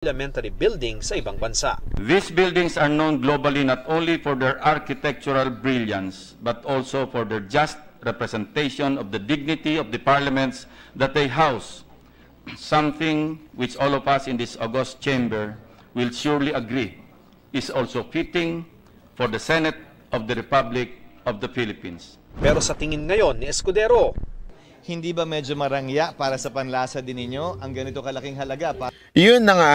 elementary buildings sa ibang bansa. These buildings are known globally not only for their architectural brilliance but also for their just representation of the dignity of the parliaments that they house, something which all of us in this august chamber will surely agree is also fitting for the Senate of the Republic of the Philippines. Pero sa tingin ngayon ni Escudero, hindi ba medyo marangya para sa panlasa din ninyo ang ganito kalaking halaga? Pa- Yun na nga,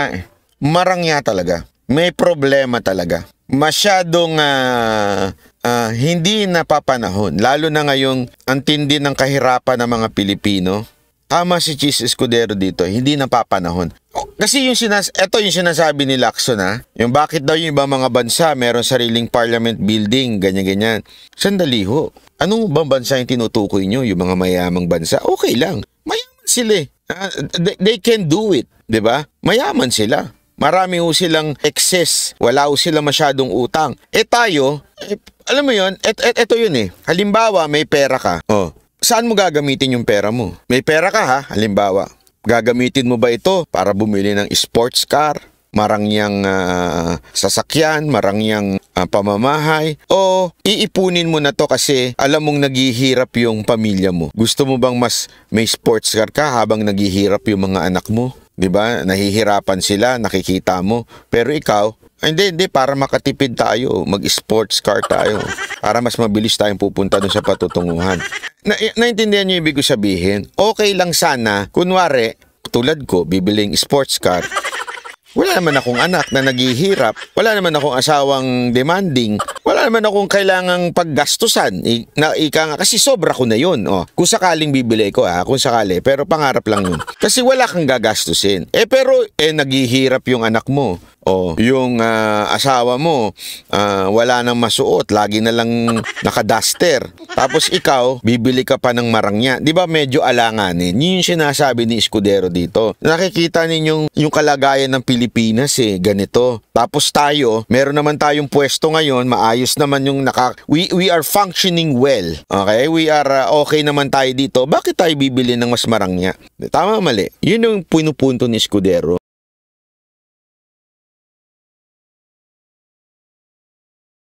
marangya talaga. May problema talaga. Masyadong uh, uh, hindi napapanahon. Lalo na ngayong ang tindi ng kahirapan ng mga Pilipino. Tama si Cheese Escudero dito, hindi napapanahon. Kasi yung sinas ito yung sinasabi ni Lacson ha, yung bakit daw yung ibang mga bansa meron sariling parliament building, ganyan-ganyan. Sandali ho, anong bang bansa yung tinutukoy nyo? Yung mga mayamang bansa? Okay lang, mayaman sila eh. Uh, they, they can do it, di ba? Mayaman sila. Marami ho silang excess, wala ho silang masyadong utang. Eh tayo, eh, alam mo yon, et, et, eto yun eh. Halimbawa, may pera ka. Oh, saan mo gagamitin yung pera mo? May pera ka ha, halimbawa Gagamitin mo ba ito para bumili ng sports car, marangyang uh, sasakyan, marangyang uh, pamamahay, o iipunin mo na to kasi alam mong naghihirap yung pamilya mo? Gusto mo bang mas may sports car ka habang naghihirap yung mga anak mo? 'di ba? Nahihirapan sila, nakikita mo. Pero ikaw, hindi, hindi. Para makatipid tayo. Mag-sports car tayo. Para mas mabilis tayong pupunta dun sa patutunguhan. Na, eh, naintindihan niyo ibig ko sabihin? Okay lang sana, kunwari, tulad ko, bibiling sports car, wala naman akong anak na naghihirap. Wala naman akong asawang demanding. Wala naman akong kailangang paggastusan. I, na, ika nga, kasi sobra ko na yun. Oh. Kung sakaling bibili ko, ah, kung sakali. Pero pangarap lang yun. Kasi wala kang gagastusin. Eh pero, eh naghihirap yung anak mo. oh, yung uh, asawa mo, uh, wala nang masuot, lagi na lang nakaduster. Tapos ikaw, bibili ka pa ng marangya. 'Di ba medyo alanganin? Yun yung sinasabi ni Escudero dito. Nakikita ninyong yung kalagayan ng Pilipinas Pilipinas eh, ganito. Tapos tayo, meron naman tayong pwesto ngayon, maayos naman yung naka... We, we are functioning well, okay? We are uh, okay naman tayo dito. Bakit tayo bibili ng mas marangya? Tama mali. Yun yung pinupunto ni Scudero.